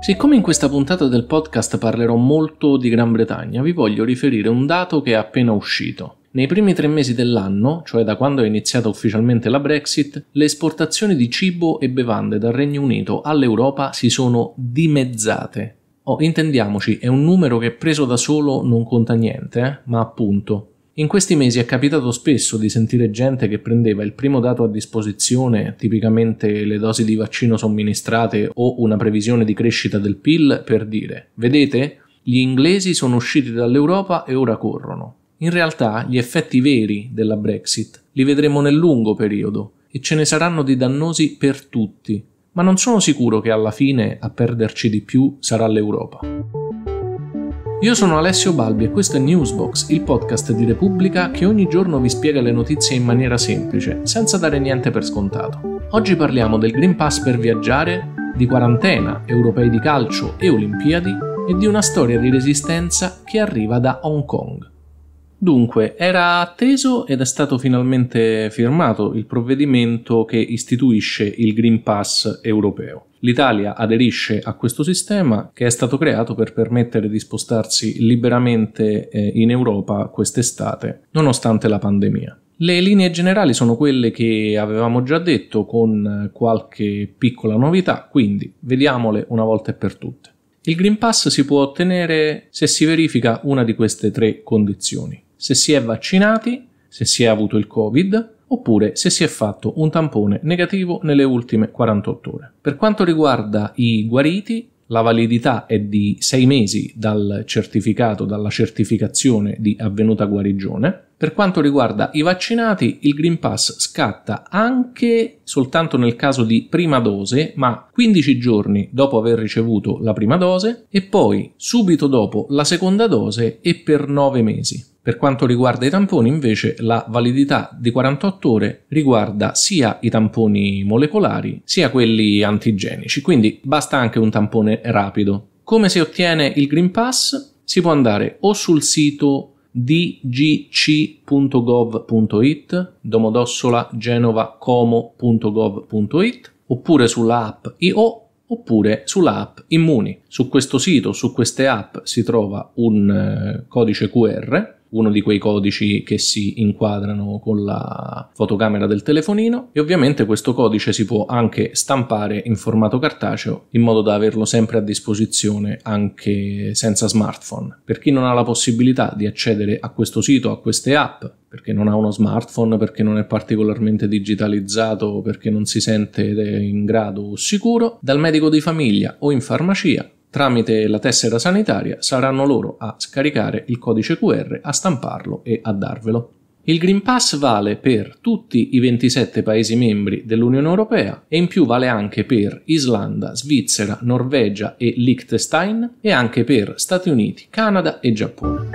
Siccome in questa puntata del podcast parlerò molto di Gran Bretagna, vi voglio riferire un dato che è appena uscito. Nei primi tre mesi dell'anno, cioè da quando è iniziata ufficialmente la Brexit, le esportazioni di cibo e bevande dal Regno Unito all'Europa si sono dimezzate. Oh, intendiamoci, è un numero che preso da solo non conta niente, eh? ma appunto. In questi mesi è capitato spesso di sentire gente che prendeva il primo dato a disposizione, tipicamente le dosi di vaccino somministrate o una previsione di crescita del PIL, per dire: Vedete? Gli inglesi sono usciti dall'Europa e ora corrono. In realtà gli effetti veri della Brexit li vedremo nel lungo periodo e ce ne saranno di dannosi per tutti, ma non sono sicuro che alla fine a perderci di più sarà l'Europa. Io sono Alessio Balbi e questo è Newsbox, il podcast di Repubblica che ogni giorno vi spiega le notizie in maniera semplice, senza dare niente per scontato. Oggi parliamo del Green Pass per viaggiare, di quarantena, europei di calcio e Olimpiadi e di una storia di resistenza che arriva da Hong Kong. Dunque, era atteso ed è stato finalmente firmato il provvedimento che istituisce il Green Pass europeo. L'Italia aderisce a questo sistema che è stato creato per permettere di spostarsi liberamente eh, in Europa quest'estate, nonostante la pandemia. Le linee generali sono quelle che avevamo già detto con eh, qualche piccola novità, quindi vediamole una volta e per tutte. Il Green Pass si può ottenere se si verifica una di queste tre condizioni. Se si è vaccinati, se si è avuto il Covid oppure se si è fatto un tampone negativo nelle ultime 48 ore. Per quanto riguarda i guariti, la validità è di 6 mesi dal certificato, dalla certificazione di avvenuta guarigione. Per quanto riguarda i vaccinati, il Green Pass scatta anche soltanto nel caso di prima dose, ma 15 giorni dopo aver ricevuto la prima dose e poi subito dopo la seconda dose e per 9 mesi. Per quanto riguarda i tamponi, invece, la validità di 48 ore riguarda sia i tamponi molecolari sia quelli antigenici, quindi basta anche un tampone rapido. Come si ottiene il Green Pass? Si può andare o sul sito dgc.gov.it, domodossola genova oppure sulla app IO oppure sulla app Immuni. Su questo sito, su queste app si trova un eh, codice QR uno di quei codici che si inquadrano con la fotocamera del telefonino e ovviamente questo codice si può anche stampare in formato cartaceo in modo da averlo sempre a disposizione anche senza smartphone. Per chi non ha la possibilità di accedere a questo sito, a queste app, perché non ha uno smartphone, perché non è particolarmente digitalizzato, perché non si sente in grado o sicuro, dal medico di famiglia o in farmacia Tramite la tessera sanitaria saranno loro a scaricare il codice QR, a stamparlo e a darvelo. Il Green Pass vale per tutti i 27 Paesi membri dell'Unione Europea e in più vale anche per Islanda, Svizzera, Norvegia e Liechtenstein e anche per Stati Uniti, Canada e Giappone.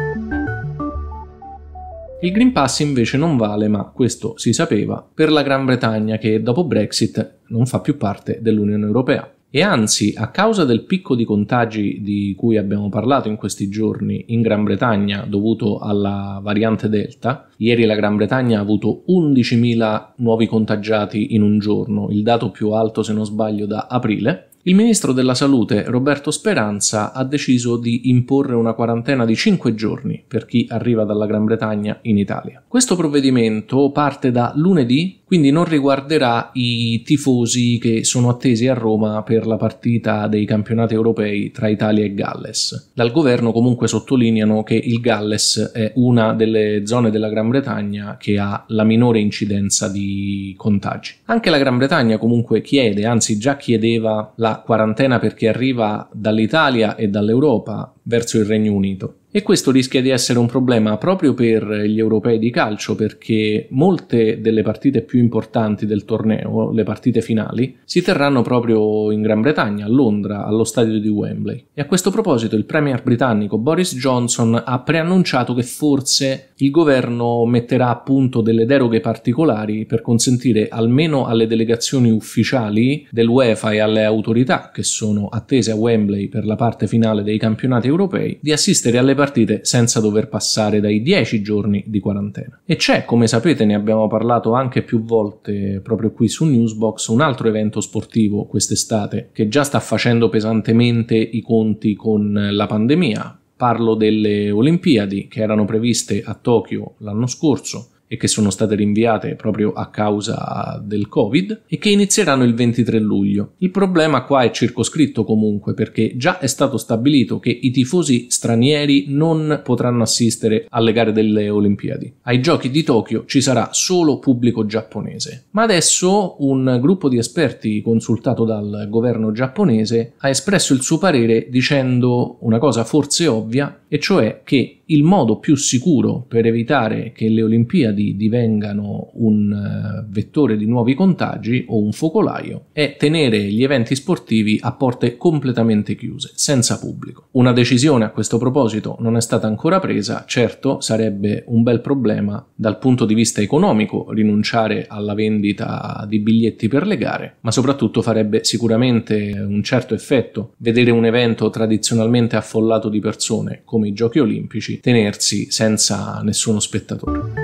Il Green Pass invece non vale, ma questo si sapeva, per la Gran Bretagna che dopo Brexit non fa più parte dell'Unione Europea e anzi a causa del picco di contagi di cui abbiamo parlato in questi giorni in Gran Bretagna dovuto alla variante Delta, ieri la Gran Bretagna ha avuto 11.000 nuovi contagiati in un giorno, il dato più alto se non sbaglio da aprile, il ministro della Salute Roberto Speranza ha deciso di imporre una quarantena di 5 giorni per chi arriva dalla Gran Bretagna in Italia. Questo provvedimento parte da lunedì quindi non riguarderà i tifosi che sono attesi a Roma per la partita dei campionati europei tra Italia e Galles. Dal governo comunque sottolineano che il Galles è una delle zone della Gran Bretagna che ha la minore incidenza di contagi. Anche la Gran Bretagna comunque chiede, anzi già chiedeva la quarantena per chi arriva dall'Italia e dall'Europa verso il Regno Unito. E questo rischia di essere un problema proprio per gli europei di calcio perché molte delle partite più importanti del torneo, le partite finali, si terranno proprio in Gran Bretagna, a Londra, allo stadio di Wembley. E a questo proposito il premier britannico Boris Johnson ha preannunciato che forse il governo metterà a punto delle deroghe particolari per consentire almeno alle delegazioni ufficiali dell'UEFA e alle autorità che sono attese a Wembley per la parte finale dei campionati europei di assistere alle partite partite senza dover passare dai 10 giorni di quarantena. E c'è, come sapete, ne abbiamo parlato anche più volte proprio qui su Newsbox, un altro evento sportivo quest'estate che già sta facendo pesantemente i conti con la pandemia. Parlo delle Olimpiadi che erano previste a Tokyo l'anno scorso e che sono state rinviate proprio a causa del Covid e che inizieranno il 23 luglio. Il problema qua è circoscritto comunque perché già è stato stabilito che i tifosi stranieri non potranno assistere alle gare delle Olimpiadi. Ai giochi di Tokyo ci sarà solo pubblico giapponese. Ma adesso un gruppo di esperti consultato dal governo giapponese ha espresso il suo parere dicendo una cosa forse ovvia, e cioè che il modo più sicuro per evitare che le Olimpiadi divengano un eh, vettore di nuovi contagi o un focolaio è tenere gli eventi sportivi a porte completamente chiuse, senza pubblico. Una decisione a questo proposito non è stata ancora presa, certo sarebbe un bel problema dal punto di vista economico rinunciare alla vendita di biglietti per le gare, ma soprattutto farebbe sicuramente un certo effetto vedere un evento tradizionalmente affollato di persone come i giochi olimpici 15 tenersi senza nessuno spettatore.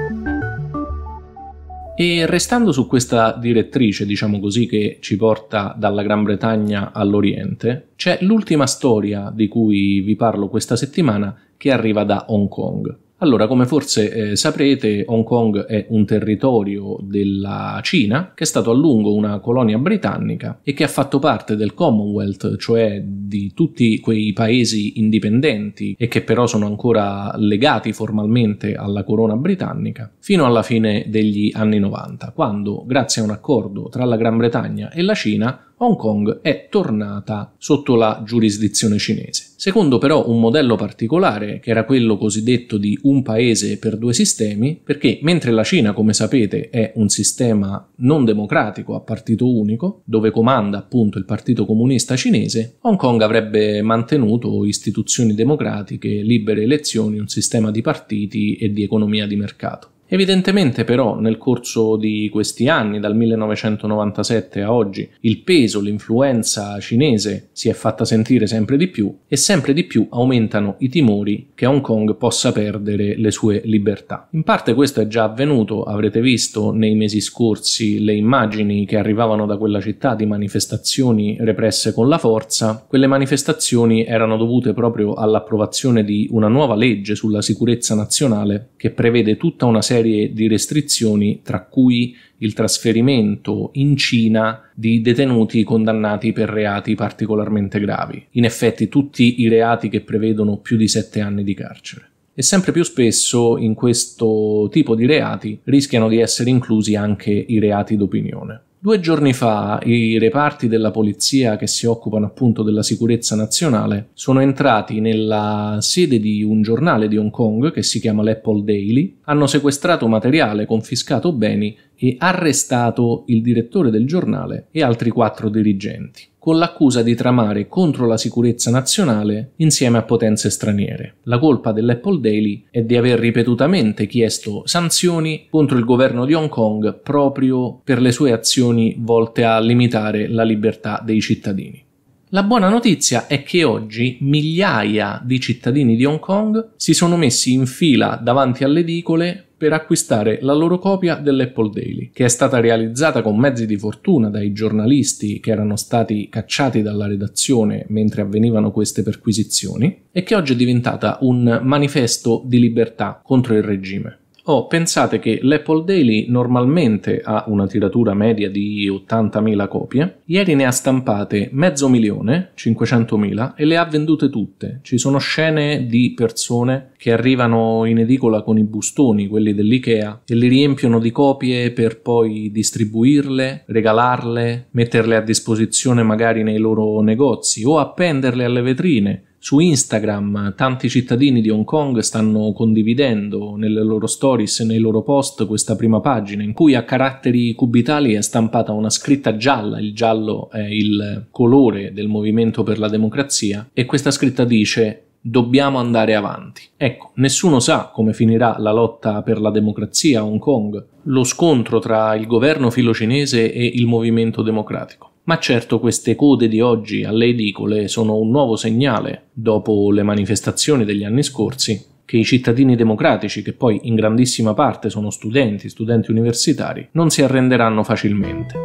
E restando su questa direttrice, diciamo così, che ci porta dalla Gran Bretagna all'Oriente, c'è l'ultima storia di cui vi parlo questa settimana che arriva da Hong Kong. Allora, come forse eh, saprete, Hong Kong è un territorio della Cina che è stato a lungo una colonia britannica e che ha fatto parte del Commonwealth, cioè di tutti quei paesi indipendenti e che però sono ancora legati formalmente alla corona britannica, fino alla fine degli anni 90, quando, grazie a un accordo tra la Gran Bretagna e la Cina, Hong Kong è tornata sotto la giurisdizione cinese. Secondo però un modello particolare, che era quello cosiddetto di un paese per due sistemi, perché mentre la Cina, come sapete, è un sistema non democratico a partito unico, dove comanda appunto il Partito Comunista Cinese, Hong Kong avrebbe mantenuto istituzioni democratiche, libere elezioni, un sistema di partiti e di economia di mercato. Evidentemente però nel corso di questi anni, dal 1997 a oggi, il peso, l'influenza cinese si è fatta sentire sempre di più e sempre di più aumentano i timori che Hong Kong possa perdere le sue libertà. In parte questo è già avvenuto, avrete visto nei mesi scorsi le immagini che arrivavano da quella città di manifestazioni represse con la forza, quelle manifestazioni erano dovute proprio all'approvazione di una nuova legge sulla sicurezza nazionale che prevede tutta una serie serie di restrizioni, tra cui il trasferimento in Cina di detenuti condannati per reati particolarmente gravi, in effetti tutti i reati che prevedono più di sette anni di carcere. E sempre più spesso in questo tipo di reati rischiano di essere inclusi anche i reati d'opinione. Due giorni fa i reparti della polizia che si occupano appunto della sicurezza nazionale sono entrati nella sede di un giornale di Hong Kong che si chiama l'Apple Daily, hanno sequestrato materiale, confiscato beni e arrestato il direttore del giornale e altri quattro dirigenti con l'accusa di tramare contro la sicurezza nazionale insieme a potenze straniere. La colpa dell'Apple Daily è di aver ripetutamente chiesto sanzioni contro il governo di Hong Kong proprio per le sue azioni volte a limitare la libertà dei cittadini. La buona notizia è che oggi migliaia di cittadini di Hong Kong si sono messi in fila davanti alle edicole per acquistare la loro copia dell'Apple Daily, che è stata realizzata con mezzi di fortuna dai giornalisti che erano stati cacciati dalla redazione mentre avvenivano queste perquisizioni e che oggi è diventata un manifesto di libertà contro il regime. Oh, pensate che l'Apple Daily normalmente ha una tiratura media di 80.000 copie, ieri ne ha stampate mezzo milione, 500.000, e le ha vendute tutte. Ci sono scene di persone che arrivano in edicola con i bustoni, quelli dell'IKEA, e li riempiono di copie per poi distribuirle, regalarle, metterle a disposizione magari nei loro negozi o appenderle alle vetrine su Instagram tanti cittadini di Hong Kong stanno condividendo nelle loro stories e nei loro post questa prima pagina in cui a caratteri cubitali è stampata una scritta gialla, il giallo è il colore del movimento per la democrazia e questa scritta dice dobbiamo andare avanti. Ecco, nessuno sa come finirà la lotta per la democrazia a Hong Kong, lo scontro tra il governo filocinese e il movimento democratico. Ma certo queste code di oggi alle edicole sono un nuovo segnale, dopo le manifestazioni degli anni scorsi, che i cittadini democratici, che poi in grandissima parte sono studenti, studenti universitari, non si arrenderanno facilmente.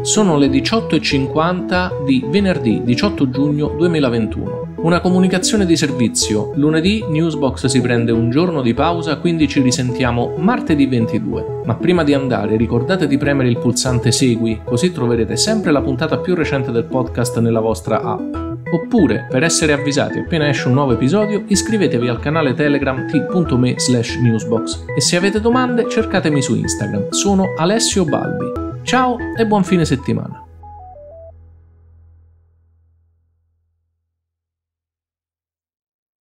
Sono le 18.50 di venerdì 18 giugno 2021. Una comunicazione di servizio. Lunedì Newsbox si prende un giorno di pausa, quindi ci risentiamo martedì 22. Ma prima di andare ricordate di premere il pulsante Segui, così troverete sempre la puntata più recente del podcast nella vostra app. Oppure, per essere avvisati appena esce un nuovo episodio, iscrivetevi al canale telegram t.me slash newsbox e se avete domande cercatemi su Instagram. Sono Alessio Balbi. Ciao e buon fine settimana.